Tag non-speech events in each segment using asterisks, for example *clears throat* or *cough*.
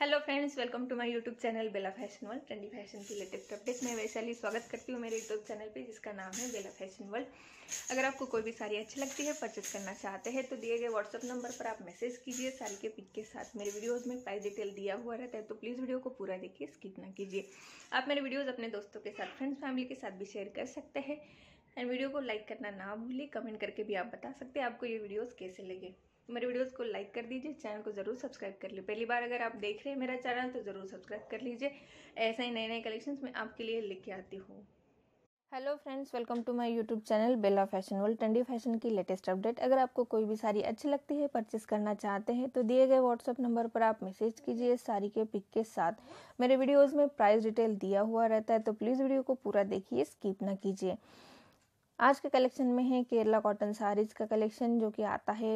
hello friends welcome to my YouTube channel Bela fashion world trendy fashion की latest update मैं वैशाली स्वागत करती हूँ मेरे यूट्यूब चैनल पे जिसका नाम है बेला फैशन वर्ल्ड अगर आपको कोई भी साड़ी अच्छी लगती है परचेज करना चाहते हैं तो दिए गए व्हाट्सअप नंबर पर आप मैसेज कीजिए साड़ी के पिक के साथ मेरे वीडियोज़ में प्राइस डिटेल दिया हुआ रहता है तो प्लीज़ वीडियो को पूरा देखिए स्किप ना कीजिए आप मेरे वीडियोज़ अपने दोस्तों के साथ फ्रेंड्स फैमिली के साथ भी शेयर कर सकते हैं एंड वीडियो को लाइक करना ना भूलिए कमेंट करके भी आप बता सकते हैं आपको ये वीडियोज़ कैसे लगे मेरे वीडियोस को लाइक कर दीजिए चैनल को ज़रूर सब्सक्राइब कर लीजिए पहली बार अगर आप देख रहे हैं मेरा चैनल तो ज़रूर सब्सक्राइब कर लीजिए ऐसे ही नए नए कलेक्शंस मैं आपके लिए लेके आती हूँ hello friends welcome to my YouTube channel Bela fashion world trendy fashion की लेटेस्ट अपडेट अगर आपको कोई भी साड़ी अच्छी लगती है परचेस करना चाहते हैं तो दिए गए व्हाट्सअप नंबर पर आप मैसेज कीजिए साड़ी के पिक के साथ मेरे वीडियोस में प्राइस डिटेल दिया हुआ रहता है तो प्लीज़ वीडियो को पूरा देखिए स्किप ना कीजिए आज के कलेक्शन में है केरला कॉटन साड़ीज का कलेक्शन जो कि आता है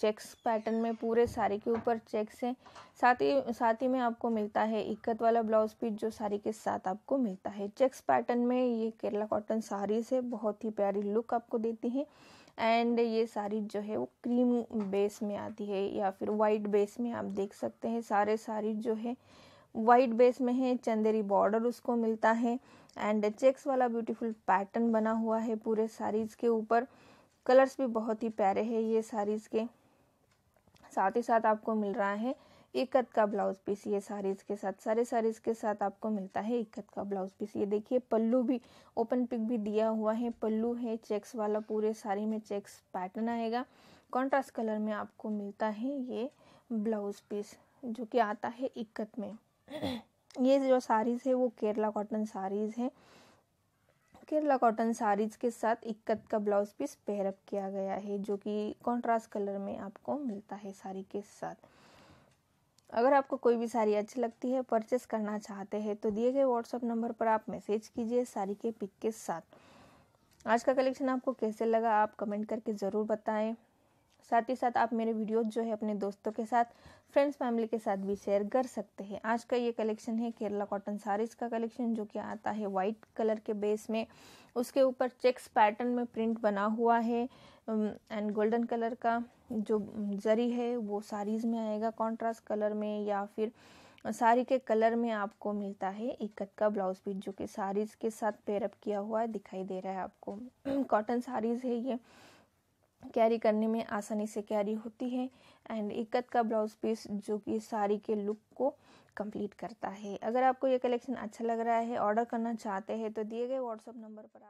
चेक्स पैटर्न में पूरे साड़ी के ऊपर चेक्स हैं साथ ही साथ ही में आपको मिलता है इक्कत वाला ब्लाउज पीस जो साड़ी के साथ आपको मिलता है चेक्स पैटर्न में ये केरला कॉटन साड़ीज है बहुत ही प्यारी लुक आपको देती है एंड ये साड़ी जो है वो क्रीम बेस में आती है या फिर वाइट बेस में आप देख सकते हैं सारे साड़ी जो है वाइट बेस में है चंदेरी बॉर्डर उसको मिलता है एंड चेक्स वाला ब्यूटीफुल पैटर्न बना हुआ है पूरे साड़ीज़ के ऊपर कलर्स भी बहुत ही प्यारे हैं ये साड़ीज़ के साथ ही साथ आपको मिल रहा है इकत का ब्लाउज पीस ये साड़ीज के साथ सारे साड़ीज के साथ आपको मिलता है इकत का ब्लाउज पीस ये देखिए पल्लू भी ओपन पिक भी दिया हुआ है पल्लू है चेक्स वाला पूरे साड़ी में चेक्स पैटर्न आएगा कॉन्ट्रास्ट कलर में आपको मिलता है ये ब्लाउज पीस जो कि आता है इकत में ये जो साड़ीज़ है वो केरला कॉटन साड़ीज़ है केरला कॉटन साड़ीज़ के साथ इक्कत का ब्लाउज पीस पेयरअप किया गया है जो कि कॉन्ट्रास्ट कलर में आपको मिलता है साड़ी के साथ अगर आपको कोई भी साड़ी अच्छी लगती है परचेस करना चाहते हैं तो दिए गए व्हाट्सअप नंबर पर आप मैसेज कीजिए साड़ी के पिक के साथ आज का कलेक्शन आपको कैसे लगा आप कमेंट करके ज़रूर बताएं साथ ही साथ आप मेरे वीडियोज जो है अपने दोस्तों के साथ फ्रेंड्स फैमिली के साथ भी शेयर कर सकते हैं आज का ये कलेक्शन है केरला कॉटन साड़ीज़ का कलेक्शन जो कि आता है वाइट कलर के बेस में उसके ऊपर चेक्स पैटर्न में प्रिंट बना हुआ है एंड गोल्डन कलर का जो जरी है वो साड़ीज़ में आएगा कॉन्ट्रास्ट कलर में या फिर साड़ी के कलर में आपको मिलता है कट का ब्लाउज पीस जो कि साड़ीज़ के साथ पेयरअप किया हुआ दिखाई दे रहा है आपको कॉटन *clears throat* साड़ीज़ है ये कैरी करने में आसानी से कैरी होती है एंड इक्कत का ब्लाउज पीस जो कि साड़ी के लुक को कंप्लीट करता है अगर आपको ये कलेक्शन अच्छा लग रहा है ऑर्डर करना चाहते हैं तो दिए गए व्हाट्सअप नंबर पर आप